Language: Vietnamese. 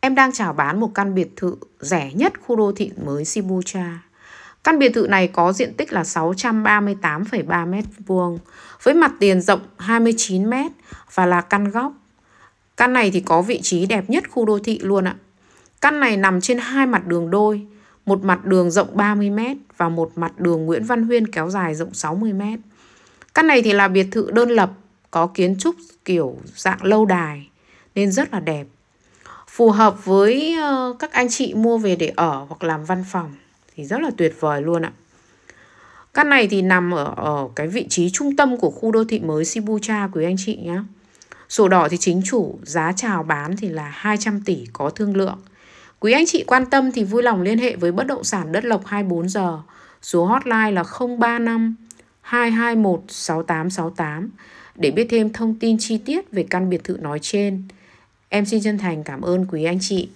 Em đang chào bán một căn biệt thự rẻ nhất khu đô thị mới Sibucha. Căn biệt thự này có diện tích là 638,3 m2 với mặt tiền rộng 29 m và là căn góc. Căn này thì có vị trí đẹp nhất khu đô thị luôn ạ. Căn này nằm trên hai mặt đường đôi, một mặt đường rộng 30 m và một mặt đường Nguyễn Văn Huyên kéo dài rộng 60 m. Căn này thì là biệt thự đơn lập, có kiến trúc kiểu dạng lâu đài nên rất là đẹp phù hợp với ờ, các anh chị mua về để ở hoặc làm văn phòng thì rất là tuyệt vời luôn ạ. Căn này thì nằm ở, ở cái vị trí trung tâm của khu đô thị mới Shibuya quý anh chị nhé. Sổ đỏ thì chính chủ, giá chào bán thì là 200 tỷ có thương lượng. Quý anh chị quan tâm thì vui lòng liên hệ với bất động sản đất lộc 24 giờ. Số hotline là 035 221 6868 để biết thêm thông tin chi tiết về căn biệt thự nói trên. Em xin chân thành cảm ơn quý anh chị